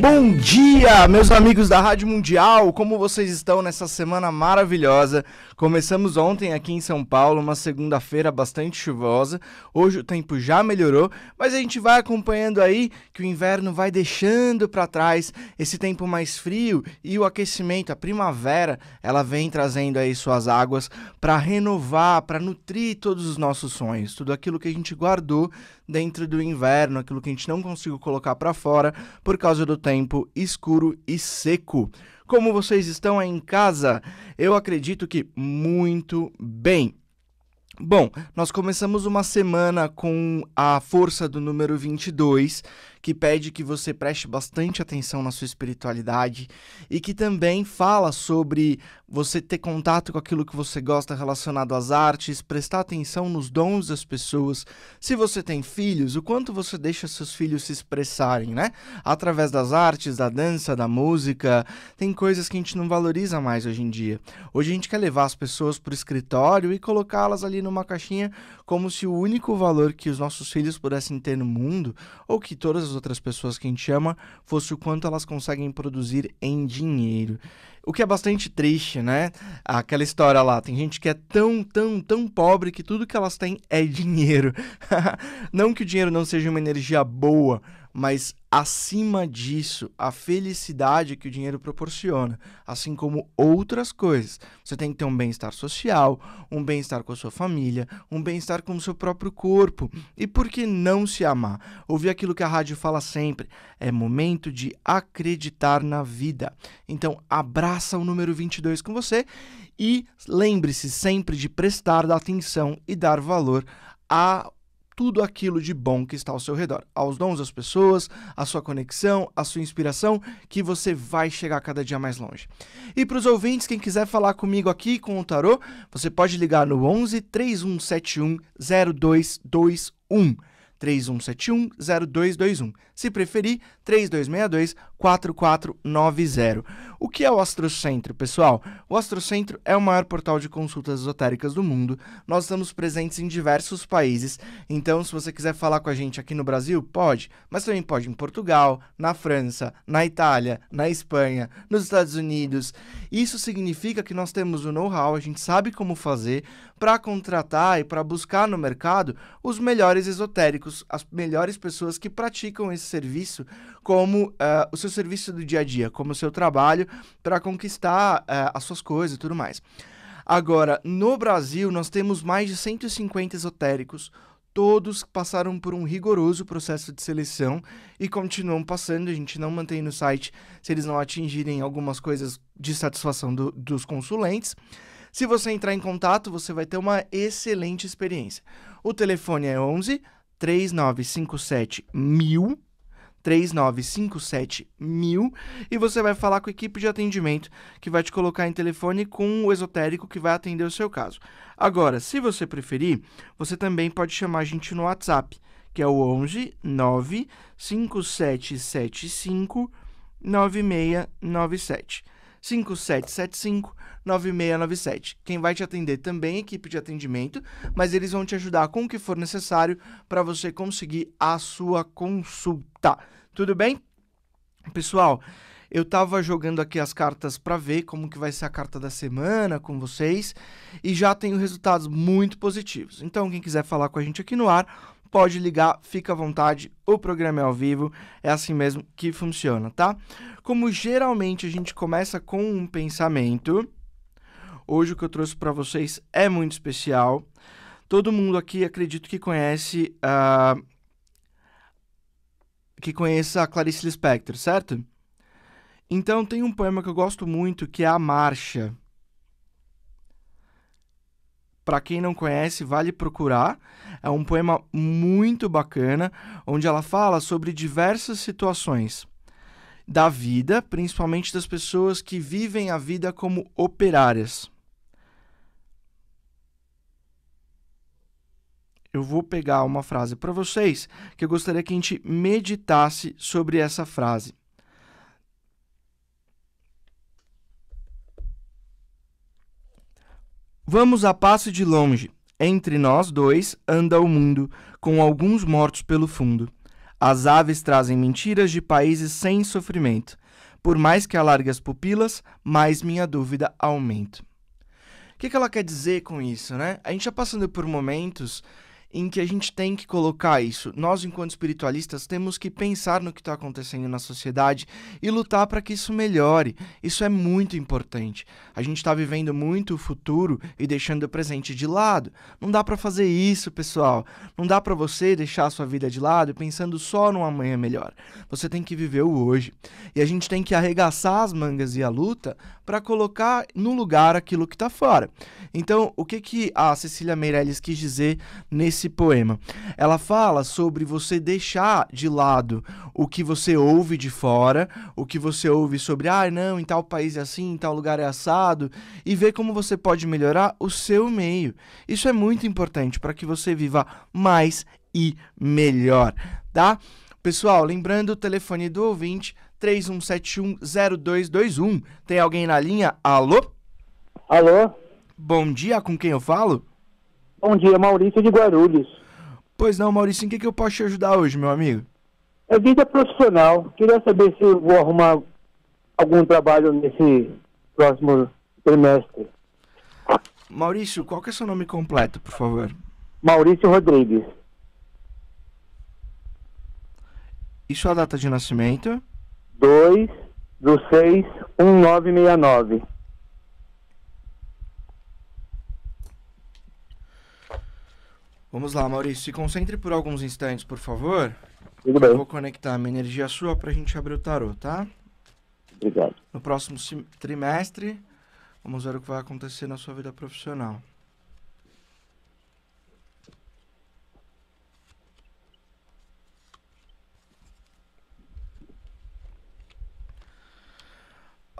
Bom dia, meus amigos da Rádio Mundial. Como vocês estão nessa semana maravilhosa? Começamos ontem aqui em São Paulo, uma segunda-feira bastante chuvosa. Hoje o tempo já melhorou, mas a gente vai acompanhando aí que o inverno vai deixando para trás esse tempo mais frio e o aquecimento, a primavera, ela vem trazendo aí suas águas para renovar, para nutrir todos os nossos sonhos, tudo aquilo que a gente guardou dentro do inverno, aquilo que a gente não conseguiu colocar para fora por causa do tempo escuro e seco. Como vocês estão aí em casa? Eu acredito que muito bem. Bom, nós começamos uma semana com a força do número 22, que pede que você preste bastante atenção na sua espiritualidade e que também fala sobre você ter contato com aquilo que você gosta relacionado às artes, prestar atenção nos dons das pessoas. Se você tem filhos, o quanto você deixa seus filhos se expressarem, né? Através das artes, da dança, da música. Tem coisas que a gente não valoriza mais hoje em dia. Hoje a gente quer levar as pessoas para o escritório e colocá-las ali numa caixinha como se o único valor que os nossos filhos pudessem ter no mundo, ou que todas as outras pessoas que a gente ama fosse o quanto elas conseguem produzir em dinheiro. O que é bastante triste, né? Aquela história lá, tem gente que é tão, tão, tão pobre que tudo que elas têm é dinheiro. não que o dinheiro não seja uma energia boa, mas acima disso, a felicidade que o dinheiro proporciona, assim como outras coisas. Você tem que ter um bem-estar social, um bem-estar com a sua família, um bem-estar com o seu próprio corpo. E por que não se amar? Ouvir aquilo que a rádio fala sempre, é momento de acreditar na vida. Então, abraça o número 22 com você e lembre-se sempre de prestar atenção e dar valor a tudo aquilo de bom que está ao seu redor, aos dons das pessoas, à sua conexão, à sua inspiração, que você vai chegar cada dia mais longe. E para os ouvintes, quem quiser falar comigo aqui com o tarô, você pode ligar no 11 3171 0221. 3171 0221. Se preferir, 3262-4490. O que é o Astrocentro, pessoal? O Astrocentro é o maior portal de consultas esotéricas do mundo. Nós estamos presentes em diversos países, então se você quiser falar com a gente aqui no Brasil, pode, mas também pode em Portugal, na França, na Itália, na Espanha, nos Estados Unidos. Isso significa que nós temos o know-how, a gente sabe como fazer para contratar e para buscar no mercado os melhores esotéricos, as melhores pessoas que praticam esse serviço como uh, o seu serviço do dia a dia, como o seu trabalho para conquistar uh, as suas coisas e tudo mais. Agora, no Brasil, nós temos mais de 150 esotéricos, todos passaram por um rigoroso processo de seleção e continuam passando. A gente não mantém no site se eles não atingirem algumas coisas de satisfação do, dos consulentes. Se você entrar em contato, você vai ter uma excelente experiência. O telefone é 11 3957 mil 3957 mil e você vai falar com a equipe de atendimento que vai te colocar em telefone com o esotérico que vai atender o seu caso. Agora, se você preferir, você também pode chamar a gente no WhatsApp, que é o 11 95775 9697. 5775 9697. Quem vai te atender também é equipe de atendimento, mas eles vão te ajudar com o que for necessário para você conseguir a sua consulta. Tudo bem? Pessoal, eu tava jogando aqui as cartas para ver como que vai ser a carta da semana com vocês e já tenho resultados muito positivos. Então, quem quiser falar com a gente aqui no ar, pode ligar, fica à vontade, o programa é ao vivo, é assim mesmo que funciona, tá? Como geralmente a gente começa com um pensamento, hoje o que eu trouxe para vocês é muito especial. Todo mundo aqui acredito que conhece uh, que conheça a Clarice Lispector, certo? Então tem um poema que eu gosto muito que é A Marcha. Para quem não conhece, vale procurar. É um poema muito bacana, onde ela fala sobre diversas situações da vida, principalmente das pessoas que vivem a vida como operárias. eu vou pegar uma frase para vocês que eu gostaria que a gente meditasse sobre essa frase. Vamos a passo de longe. Entre nós dois anda o mundo, com alguns mortos pelo fundo. As aves trazem mentiras de países sem sofrimento. Por mais que alargue as pupilas, mais minha dúvida aumenta. O que, que ela quer dizer com isso, né? A gente está passando por momentos em que a gente tem que colocar isso. Nós, enquanto espiritualistas, temos que pensar no que está acontecendo na sociedade e lutar para que isso melhore. Isso é muito importante. A gente está vivendo muito o futuro e deixando o presente de lado. Não dá para fazer isso, pessoal. Não dá para você deixar a sua vida de lado pensando só no amanhã melhor. Você tem que viver o hoje. E a gente tem que arregaçar as mangas e a luta para colocar no lugar aquilo que está fora. Então, o que, que a Cecília Meirelles quis dizer nesse esse poema. Ela fala sobre você deixar de lado o que você ouve de fora, o que você ouve sobre, ah, não, em tal país é assim, em tal lugar é assado, e ver como você pode melhorar o seu meio. Isso é muito importante para que você viva mais e melhor, tá? Pessoal, lembrando o telefone do ouvinte 31710221. Tem alguém na linha? Alô? Alô? Bom dia, com quem eu falo? Bom dia, Maurício de Guarulhos. Pois não, Maurício, em que, que eu posso te ajudar hoje, meu amigo? É vida profissional. Queria saber se eu vou arrumar algum trabalho nesse próximo trimestre. Maurício, qual que é seu nome completo, por favor? Maurício Rodrigues. E sua data de nascimento? 2 do 6 1969. Vamos lá, Maurício, se concentre por alguns instantes, por favor. Tudo bem. Eu vou conectar minha energia sua para a gente abrir o tarô, tá? Obrigado. No próximo trimestre, vamos ver o que vai acontecer na sua vida profissional.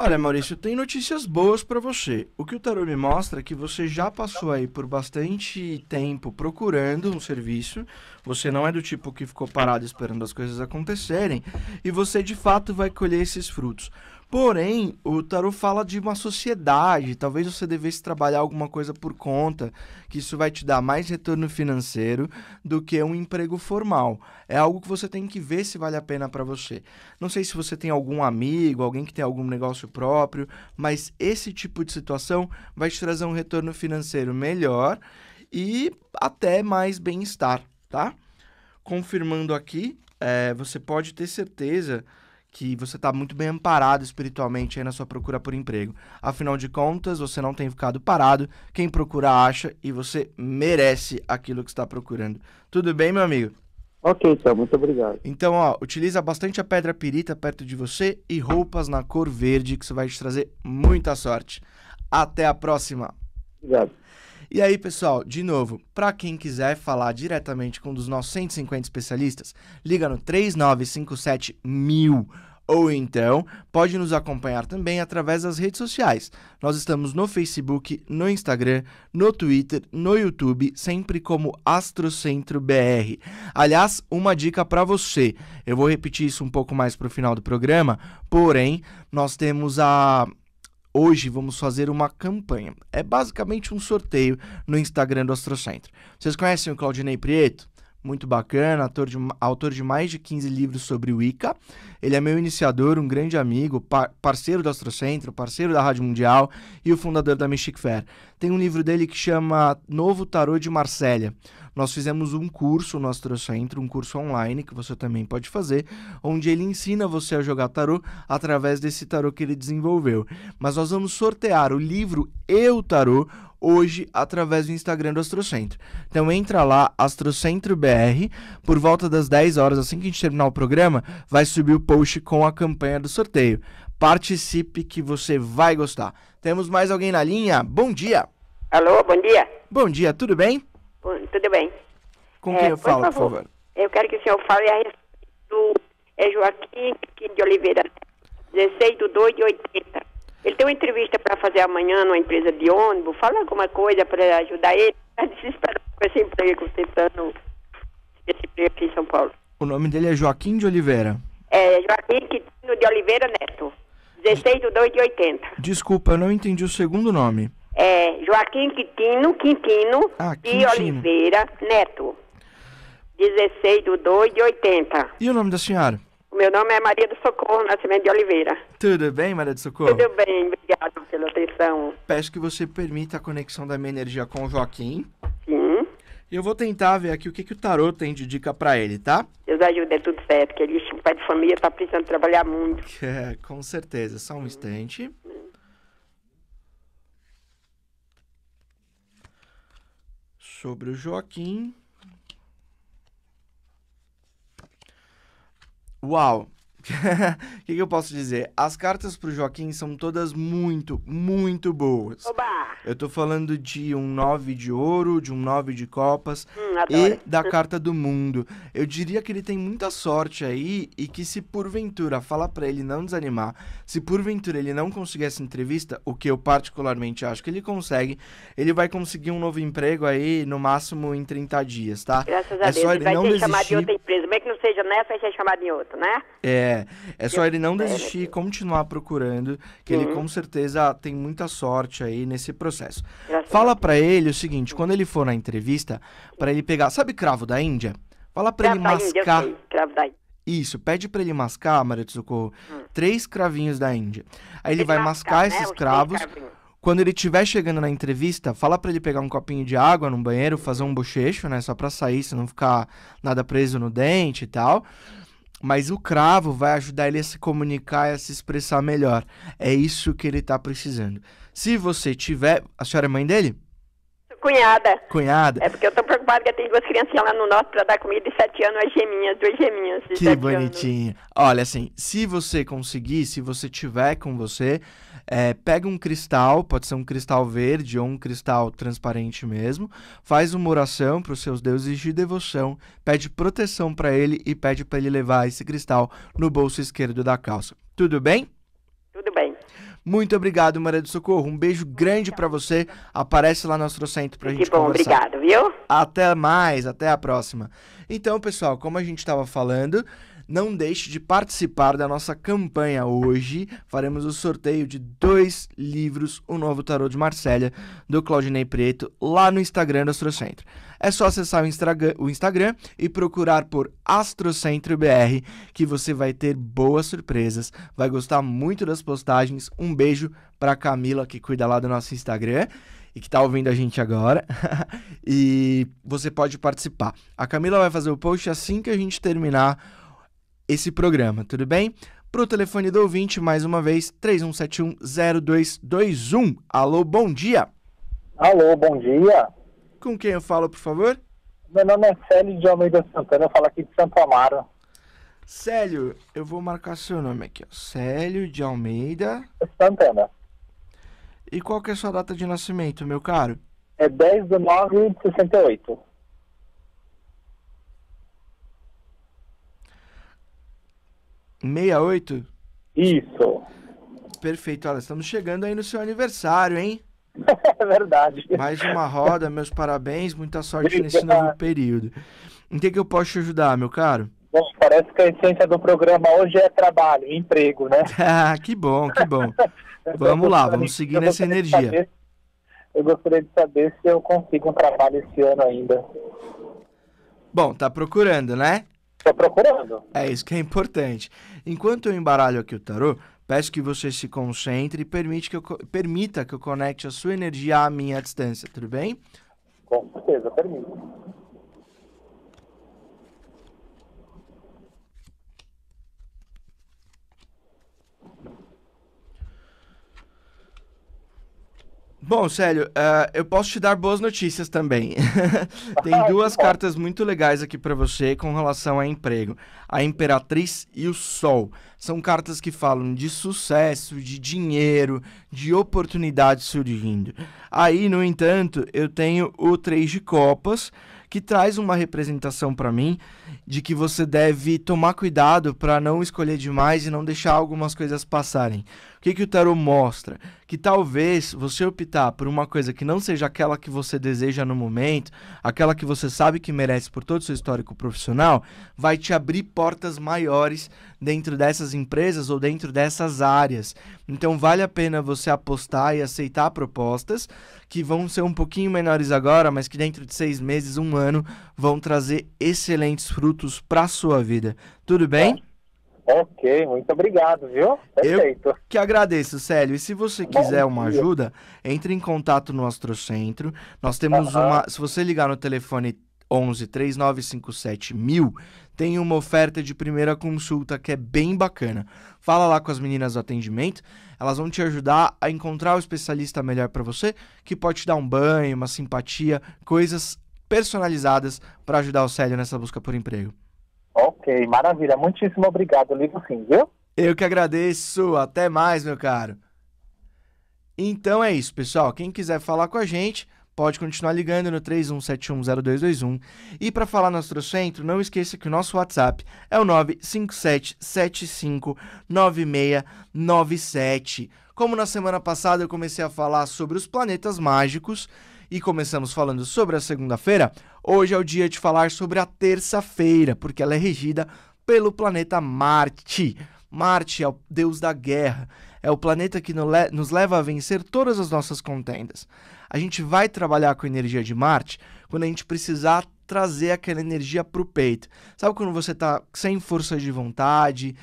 Olha, Maurício, tem notícias boas para você. O que o tarô me mostra é que você já passou aí por bastante tempo procurando um serviço. Você não é do tipo que ficou parado esperando as coisas acontecerem e você de fato vai colher esses frutos. Porém, o tarot fala de uma sociedade. Talvez você devesse trabalhar alguma coisa por conta, que isso vai te dar mais retorno financeiro do que um emprego formal. É algo que você tem que ver se vale a pena para você. Não sei se você tem algum amigo, alguém que tem algum negócio próprio, mas esse tipo de situação vai te trazer um retorno financeiro melhor e até mais bem-estar, tá? Confirmando aqui, é, você pode ter certeza que você está muito bem amparado espiritualmente aí na sua procura por emprego. Afinal de contas, você não tem ficado parado, quem procura acha e você merece aquilo que está procurando. Tudo bem, meu amigo? Ok, então, muito obrigado. Então, ó, utiliza bastante a pedra pirita perto de você e roupas na cor verde, que isso vai te trazer muita sorte. Até a próxima. Obrigado. E aí, pessoal, de novo, para quem quiser falar diretamente com um dos nossos 150 especialistas, liga no 3957 mil. Ou então, pode nos acompanhar também através das redes sociais. Nós estamos no Facebook, no Instagram, no Twitter, no YouTube, sempre como Astrocentro BR. Aliás, uma dica para você. Eu vou repetir isso um pouco mais para o final do programa, porém, nós temos a Hoje vamos fazer uma campanha. É basicamente um sorteio no Instagram do AstroCentro. Vocês conhecem o Claudinei Prieto? muito bacana, autor de, autor de mais de 15 livros sobre Wicca. Ele é meu iniciador, um grande amigo, par, parceiro do Astrocentro, parceiro da Rádio Mundial e o fundador da Mystic Fair. Tem um livro dele que chama Novo Tarô de Marsella, nós fizemos um curso no Astrocentro, um curso online que você também pode fazer, onde ele ensina você a jogar tarô através desse tarô que ele desenvolveu. Mas nós vamos sortear o livro Eu Tarô hoje através do Instagram do Astrocentro. Então entra lá, Astrocentro BR, por volta das 10 horas, assim que a gente terminar o programa, vai subir o post com a campanha do sorteio. Participe que você vai gostar. Temos mais alguém na linha? Bom dia! Alô, bom dia! Bom dia, tudo bem? Tudo bem. Com quem é, eu falo, por favor? por favor? Eu quero que o senhor fale a respeito do é Joaquim de Oliveira, 16 de 2 de 80. Ele tem uma entrevista para fazer amanhã numa empresa de ônibus. Fala alguma coisa para ajudar ele. Está desesperado com esse emprego, tentando esse emprego aqui em São Paulo. O nome dele é Joaquim de Oliveira. É, Joaquim Quintino de Oliveira Neto. 16 de 2 de 80. Desculpa, eu não entendi o segundo nome. É, Joaquim Quintino, Quintino ah, e Oliveira Neto. 16 de 2 de 80. E o nome da senhora? O meu nome é Maria do Socorro Nascimento de Oliveira. Tudo bem, Maria do Socorro? Tudo bem, obrigado pela atenção. Peço que você permita a conexão da minha energia com o Joaquim. Sim. E eu vou tentar ver aqui o que, que o tarô tem de dica para ele, tá? Deus ajuda, é tudo certo, que ele, é pai de família, tá precisando trabalhar muito. É, com certeza. Só um instante. sobre o Joaquim. Uau! O que, que, eu posso dizer? As cartas pro Joaquim são todas muito, muito boas. Oba! Eu tô falando de um 9 de ouro, de um 9 de copas hum, e da carta do mundo. Eu diria que ele tem muita sorte aí e que se porventura, fala para ele não desanimar, se porventura ele não conseguir essa entrevista, o que eu particularmente acho que ele consegue, ele vai conseguir um novo emprego aí no máximo em 30 dias, tá? Graças a é Deus, só ele vai não ser desistir. chamado de outra empresa. Mesmo é que não seja nessa, vai ser chamado em outra, né? É, é. É só ele não desistir e continuar procurando, que uhum. ele com certeza tem muita sorte aí nesse processo. Graças Fala para ele o seguinte, quando ele for na entrevista, para ele pegar, sabe cravo da Índia? Fala para ele mascar. Índia, cravo da Índia. Isso, pede para ele mascar, Maria de Socorro, hum. três cravinhos da Índia. Aí ele vai mascar, né? esses cravos. Quando ele estiver chegando na entrevista, fala para ele pegar um copinho de água no banheiro, fazer um bochecho, né? Só pra sair, se não ficar nada preso no dente e tal. Mas o cravo vai ajudar ele a se comunicar e a se expressar melhor. É isso que ele está precisando. Se você tiver. A senhora é mãe dele? Cunhada. Cunhada. É porque eu tô preocupada que tem duas criancinhas lá no norte para dar comida e sete anos, as geminhas, duas geminhas. Que bonitinha. Anos. Olha, assim, se você conseguir, se você tiver com você, é, pega um cristal, pode ser um cristal verde ou um cristal transparente mesmo, faz uma oração para os seus deuses de devoção, pede proteção para ele e pede para ele levar esse cristal no bolso esquerdo da calça. Tudo bem? Tudo bem. Muito obrigado, Maria do Socorro. Um beijo grande para você. Aparece lá no Astrocentro pra que gente bom, conversar. Que bom, obrigado, viu? Até mais, até a próxima. Então, pessoal, como a gente estava falando, não deixe de participar da nossa campanha hoje. Faremos o sorteio de dois livros, O Novo Tarô de Marsella, do Claudinei Preto, lá no Instagram do Astrocentro é só acessar o Instagram e procurar por AstroCentroBR, BR, que você vai ter boas surpresas, vai gostar muito das postagens. Um beijo para Camila que cuida lá do nosso Instagram e que está ouvindo a gente agora. e você pode participar. A Camila vai fazer o post assim que a gente terminar esse programa, tudo bem? Pro telefone do ouvinte, mais uma vez, 31710221. Alô, bom dia! Alô, bom dia! Com quem eu falo, por favor? Meu nome é Célio de Almeida Santana, eu falo aqui de Santo Amaro. Célio, eu vou marcar seu nome aqui, ó. Célio de Almeida... Santana. E qual que é a sua data de nascimento, meu caro? É 10 de 9 de 68. Meia oito? Isso. Perfeito, olha, estamos chegando aí no seu aniversário, hein? É verdade. Mais uma roda, meus parabéns, muita sorte nesse novo período. Em que, que eu posso te ajudar, meu caro? Bom, parece que a essência do programa hoje é trabalho, emprego, né? ah, que bom, que bom. vamos lá, vamos seguir nessa energia. eu gostaria de saber se eu consigo um trabalho esse ano ainda. Bom, tá procurando, né? Tô procurando. É isso que é importante. Enquanto eu embaralho aqui o tarô, Peço que você se concentre e permite que eu, permita que eu conecte a sua energia à minha distância, tudo bem? Com certeza, permita. Bom, Célio, uh, eh, eu posso te dar boas notícias também. Tem duas cartas muito legais aqui para você com relação a emprego: a Imperatriz e o Sol. São cartas que falam de sucesso, de dinheiro, de oportunidades surgindo. Aí, no entanto, eu tenho o Três de Copas que traz uma representação para mim de que você deve tomar cuidado para não escolher demais e não deixar algumas coisas passarem. O que, que o tarot mostra? Que talvez você optar por uma coisa que não seja aquela que você deseja no momento, aquela que você sabe que merece por todo o seu histórico profissional, vai te abrir portas maiores dentro dessas empresas ou dentro dessas áreas. Então vale a pena você apostar e aceitar propostas que vão ser um pouquinho menores agora, mas que dentro de seis meses, um ano, vão trazer excelentes frutos para sua vida. Tudo bem? É. Ok, muito obrigado, viu? Perfeito. Eu que agradeço, Célio. E se você quiser uma ajuda, entre em contato no Astrocentro. Nós temos uhum. uma. Se você ligar no telefone 11 3957 mil, tem uma oferta de primeira consulta que é bem bacana. Fala lá com as meninas do atendimento, elas vão te ajudar a encontrar o especialista melhor para você, que pode te dar um banho, uma simpatia, coisas personalizadas para ajudar o Célio nessa busca por emprego. Ok, maravilha. Muitíssimo obrigado, Ligo Sim, viu? Eu que agradeço. Até mais, meu caro. Então é isso, pessoal. Quem quiser falar com a gente, Pode continuar ligando no 31710221. E para falar no Astrocentro, não esqueça que o nosso WhatsApp é o 957759697. Como na semana passada eu comecei a falar sobre os planetas mágicos e começamos falando sobre a segunda-feira, hoje é o dia de falar sobre a terça-feira, porque ela é regida pelo planeta Marte. Marte é o deus da guerra, é o planeta que nos leva a vencer todas as nossas contendas. A gente vai trabalhar com energia de Marte quando a gente precisar trazer aquela energia para o peito. Sabe quando você está sem força de vontade?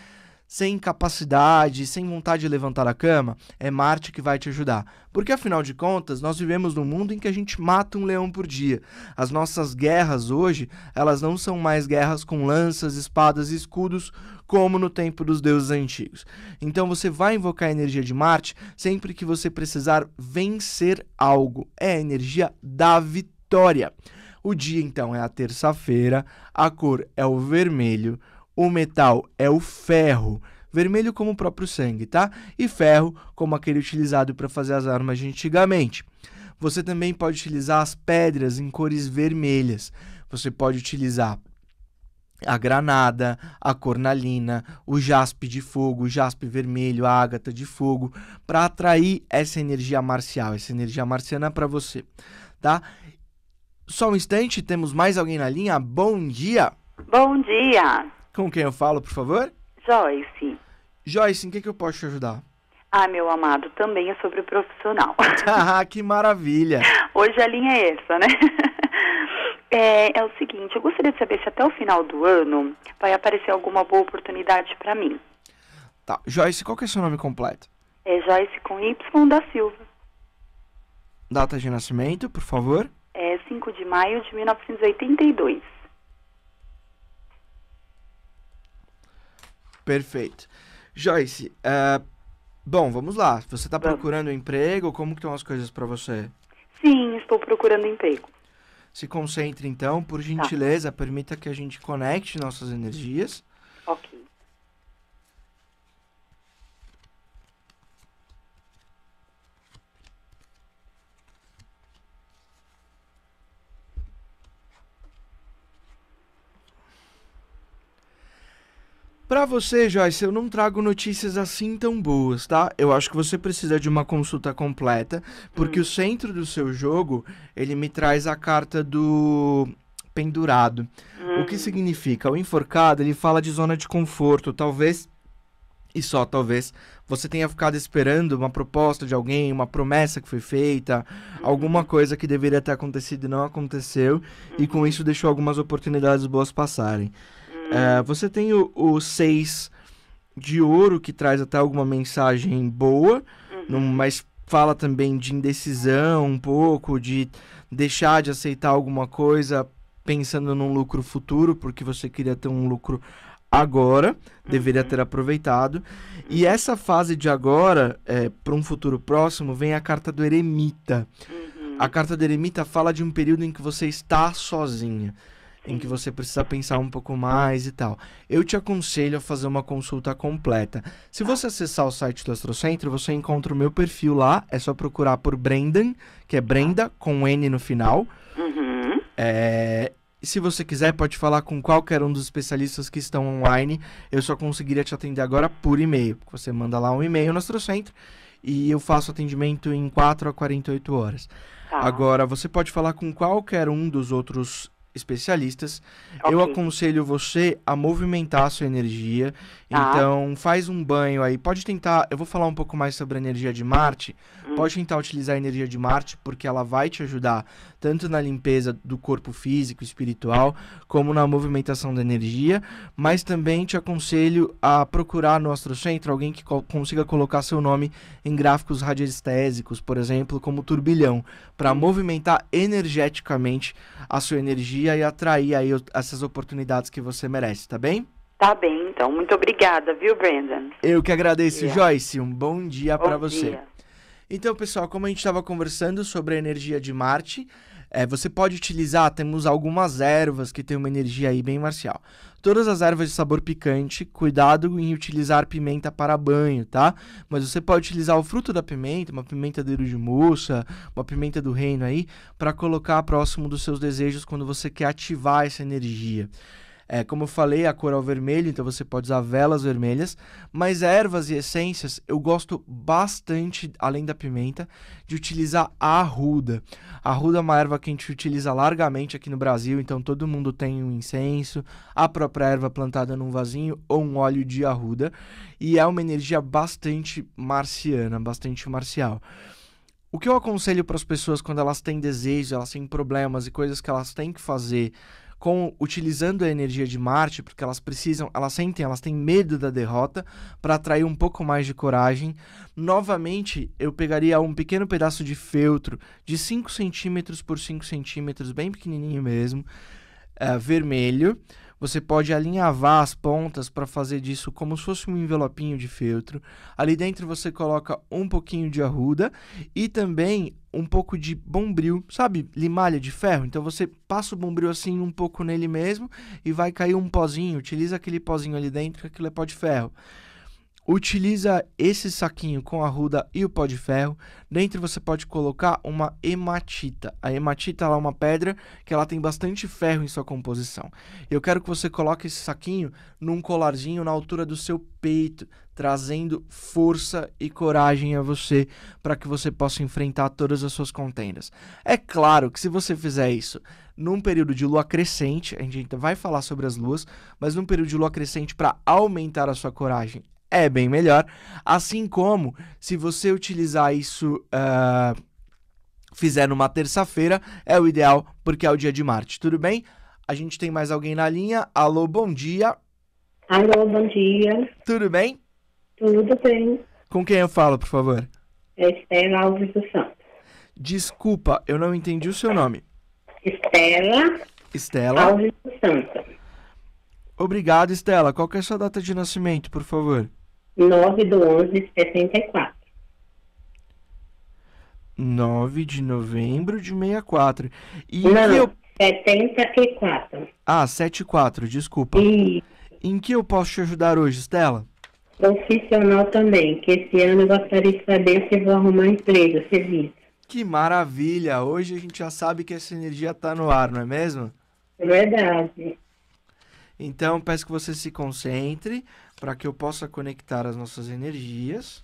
sem capacidade, sem vontade de levantar a cama, é Marte que vai te ajudar. Porque afinal de contas, nós vivemos num mundo em que a gente mata um leão por dia. As nossas guerras hoje, elas não são mais guerras com lanças, espadas e escudos, como no tempo dos deuses antigos. Então você vai invocar a energia de Marte sempre que você precisar vencer algo. É a energia da vitória. O dia então é a terça-feira, a cor é o vermelho. O metal é o ferro, vermelho como o próprio sangue, tá? E ferro como aquele utilizado para fazer as armas de antigamente. Você também pode utilizar as pedras em cores vermelhas. Você pode utilizar a granada, a cornalina, o jaspe de fogo, o jaspe vermelho, a ágata de fogo, para atrair essa energia marcial, essa energia marciana para você, tá? Só um instante, temos mais alguém na linha. Bom dia. Bom dia. Com quem eu falo, por favor? Joyce. Joyce, em que, é que eu posso te ajudar? Ah, meu amado, também é sobre o profissional. ah, que maravilha! Hoje a linha é essa, né? É, é o seguinte, eu gostaria de saber se até o final do ano vai aparecer alguma boa oportunidade para mim. Tá. Joyce, qual que é seu nome completo? É Joyce com Y da Silva. Data de nascimento, por favor? É 5 de maio de 1982. Perfeito. Joyce, uh, bom, vamos lá. Você está procurando emprego? Como que estão as coisas para você? Sim, estou procurando emprego. Se concentre então, por tá. gentileza, tá. permita que a gente conecte nossas energias. Ok. Para você, Joyce, eu não trago notícias assim tão boas, tá? Eu acho que você precisa de uma consulta completa, porque hum. o centro do seu jogo, ele me traz a carta do pendurado. Hum. O que hum. significa? O enforcado, ele fala de zona de conforto, talvez e só talvez você tenha ficado esperando uma proposta de alguém, uma promessa que foi feita, uhum. alguma coisa que deveria ter acontecido e não aconteceu, e com uhum. isso deixou algumas oportunidades boas passarem. Uh, você tem o, o seis de ouro, que traz até alguma mensagem boa, uhum. mas fala também de indecisão um pouco, de deixar de aceitar alguma coisa pensando num lucro futuro, porque você queria ter um lucro agora, uhum. deveria ter aproveitado. E uhum. essa fase de agora, é, para um futuro próximo, vem a carta do eremita. Uhum. A carta do eremita fala de um período em que você está sozinha. Sim. em que você precisa pensar um pouco mais e tal. Eu te aconselho a fazer uma consulta completa. Se você acessar o site do Astrocentro, você encontra o meu perfil lá. É só procurar por Brendan, que é Brenda com N no final. Uhum. É, se você quiser, pode falar com qualquer um dos especialistas que estão online. Eu só conseguiria te atender agora por e-mail. Você manda lá um e-mail no Astrocentro e eu faço atendimento em 4 a 48 horas. Tá. Agora, você pode falar com qualquer um dos outros especialistas. Okay. Eu aconselho você a movimentar a sua energia. Ah. Então, faz um banho aí. Pode tentar, eu vou falar um pouco mais sobre a energia de Marte. Hum. Pode tentar utilizar a energia de Marte porque ela vai te ajudar tanto na limpeza do corpo físico, espiritual, como na movimentação da energia, mas também te aconselho a procurar no Astrocentro alguém que co consiga colocar seu nome em gráficos radiestésicos, por exemplo, como turbilhão, para hum. movimentar energeticamente a sua energia dia e atrair aí essas oportunidades que você merece, tá bem? Tá bem, então. Muito obrigada, viu, Brandon? Eu que agradeço, Joyce. Um bom dia para você. Dia. Então, pessoal, como a gente estava conversando sobre a energia de Marte, é, você pode utilizar, temos algumas ervas que tem uma energia aí bem marcial. Todas as ervas de sabor picante, cuidado em utilizar pimenta para banho, tá? Mas você pode utilizar o fruto da pimenta, uma pimenta dedo de moça, uma pimenta do reino aí, para colocar próximo dos seus desejos quando você quer ativar essa energia. É, como eu falei, a cor é o vermelho, então você pode usar velas vermelhas. Mas ervas e essências, eu gosto bastante, além da pimenta, de utilizar a arruda. A arruda é uma erva que a gente utiliza largamente aqui no Brasil, então todo mundo tem um incenso, a própria erva plantada num vasinho ou um óleo de arruda. E é uma energia bastante marciana, bastante marcial. O que eu aconselho para as pessoas quando elas têm desejo, elas têm problemas e coisas que elas têm que fazer com utilizando a energia de Marte, porque elas precisam, elas sentem, elas têm medo da derrota, para atrair um pouco mais de coragem. Novamente, eu pegaria um pequeno pedaço de feltro de 5 centímetros por 5 centímetros, bem pequenininho mesmo, uh, vermelho. Você pode alinhavar as pontas para fazer disso como se fosse um envelopinho de feltro. Ali dentro você coloca um pouquinho de arruda e também um pouco de bombril, sabe? Limalha de ferro. Então você passa o bombril assim um pouco nele mesmo e vai cair um pozinho. Utiliza aquele pozinho ali dentro, que aquilo é pó de ferro. Utiliza esse saquinho com a ruda e o pó de ferro. Dentro você pode colocar uma hematita. A hematita é uma pedra que ela tem bastante ferro em sua composição. Eu quero que você coloque esse saquinho num colarzinho na altura do seu peito, trazendo força e coragem a você para que você possa enfrentar todas as suas contendas. É claro que se você fizer isso num período de lua crescente, a gente vai falar sobre as luas, mas num período de lua crescente para aumentar a sua coragem é bem melhor. Assim como se você utilizar isso. Uh, fizer numa terça-feira, é o ideal, porque é o dia de Marte, tudo bem? A gente tem mais alguém na linha. Alô, bom dia. Alô, bom dia. Tudo bem? Tudo bem. Com quem eu falo, por favor? É Estela Alves dos Santos. Desculpa, eu não entendi o seu nome. Estela. Estela. Alves dos Santos. Obrigado, Estela. Qual é a sua data de nascimento, por favor? 9 de 11 de 64. 9 de novembro de 64. E Não, que eu... 74. Ah, 74, desculpa. E... Em que eu posso te ajudar hoje, Estela? Profissional também, que esse ano eu gostaria de saber se vou arrumar emprego, serviço. Que maravilha! Hoje a gente já sabe que essa energia está no ar, não é mesmo? É verdade. Então, peço que você se concentre para que eu possa conectar as nossas energias.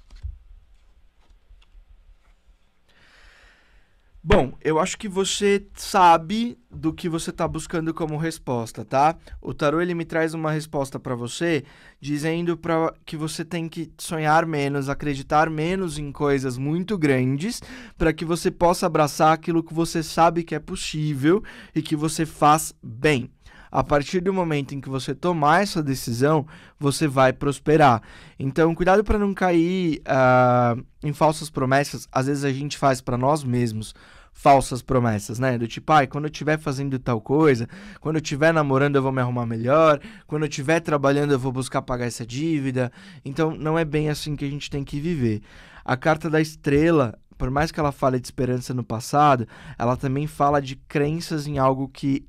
Bom, eu acho que você sabe do que você está buscando como resposta, tá? O tarô ele me traz uma resposta para você, dizendo para que você tem que sonhar menos, acreditar menos em coisas muito grandes, para que você possa abraçar aquilo que você sabe que é possível e que você faz bem. A partir do momento em que você tomar essa decisão, você vai prosperar. Então, cuidado para não cair uh, em falsas promessas. Às vezes a gente faz para nós mesmos falsas promessas, né? Do tipo, ai, ah, quando eu estiver fazendo tal coisa, quando eu estiver namorando eu vou me arrumar melhor, quando eu estiver trabalhando eu vou buscar pagar essa dívida. Então, não é bem assim que a gente tem que viver. A carta da estrela, por mais que ela fale de esperança no passado, ela também fala de crenças em algo que.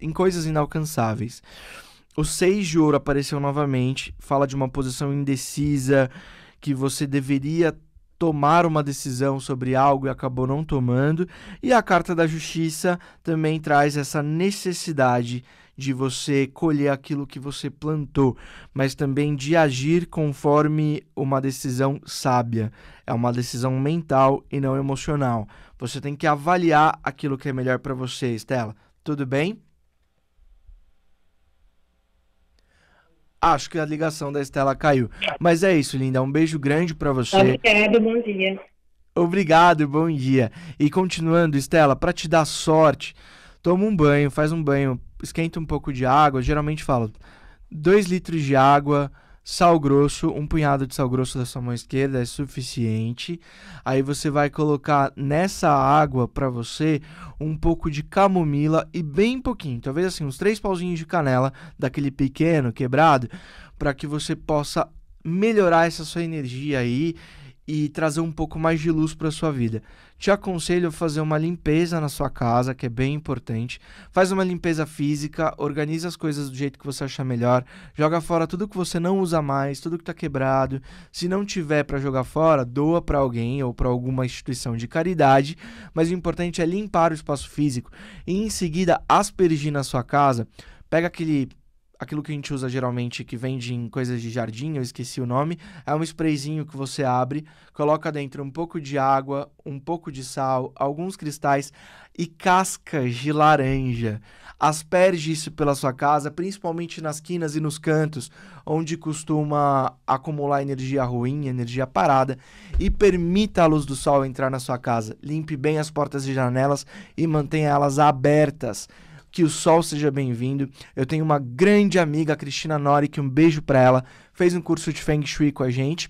em coisas inalcançáveis. O seis de ouro apareceu novamente, fala de uma posição indecisa, que você deveria tomar uma decisão sobre algo e acabou não tomando. E a carta da justiça também traz essa necessidade de você colher aquilo que você plantou, mas também de agir conforme uma decisão sábia. É uma decisão mental e não emocional. Você tem que avaliar aquilo que é melhor para você, Estela. Tudo bem? Acho que a ligação da Estela caiu. Mas é isso, linda. Um beijo grande para você. Obrigado, bom dia. Obrigado, bom dia. E continuando, Estela, para te dar sorte, toma um banho, faz um banho esquenta um pouco de água, geralmente falo 2 litros de água, sal grosso, um punhado de sal grosso da sua mão esquerda é suficiente. Aí você vai colocar nessa água para você um pouco de camomila e bem pouquinho, talvez assim uns três pauzinhos de canela, daquele pequeno, quebrado, para que você possa melhorar essa sua energia aí e trazer um pouco mais de luz para sua vida. Te aconselho a fazer uma limpeza na sua casa, que é bem importante. Faz uma limpeza física, organiza as coisas do jeito que você achar melhor, joga fora tudo que você não usa mais, tudo que está quebrado. Se não tiver para jogar fora, doa para alguém ou para alguma instituição de caridade, mas o importante é limpar o espaço físico. E em seguida, aspergir na sua casa. Pega aquele aquilo que a gente usa geralmente, que vende em coisas de jardim, eu esqueci o nome, é um sprayzinho que você abre, coloca dentro um pouco de água, um pouco de sal, alguns cristais e cascas de laranja. Asperge isso pela sua casa, principalmente nas quinas e nos cantos, onde costuma acumular energia ruim, energia parada, e permita a luz do sol entrar na sua casa. Limpe bem as portas e janelas e mantenha elas abertas que o sol seja bem-vindo. Eu tenho uma grande amiga, Cristina Nori, que um beijo para ela, fez um curso de Feng Shui com a gente.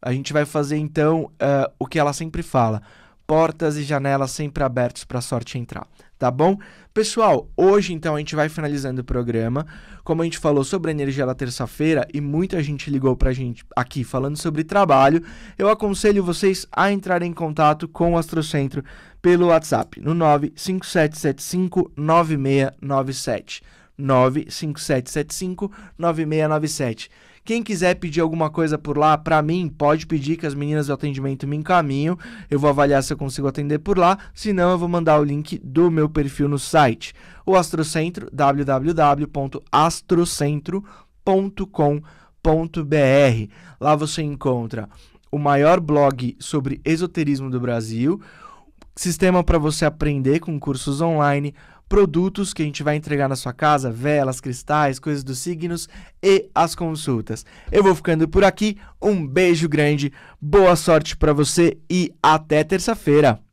A gente vai fazer então uh, o que ela sempre fala: portas e janelas sempre abertos para a sorte entrar tá bom? Pessoal, hoje então a gente vai finalizando o programa. Como a gente falou sobre a energia na terça-feira e muita gente ligou pra gente aqui falando sobre trabalho, eu aconselho vocês a entrarem em contato com o Astrocentro pelo WhatsApp no 957759697. 957759697. Quem quiser pedir alguma coisa por lá, para mim, pode pedir que as meninas do atendimento me encaminham. Eu vou avaliar se eu consigo atender por lá. Se não, eu vou mandar o link do meu perfil no site. O Astrocentro, www.astrocentro.com.br. Lá você encontra o maior blog sobre esoterismo do Brasil, sistema para você aprender com cursos online produtos que a gente vai entregar na sua casa, velas, cristais, coisas dos signos e as consultas. Eu vou ficando por aqui. Um beijo grande, boa sorte para você e até terça-feira.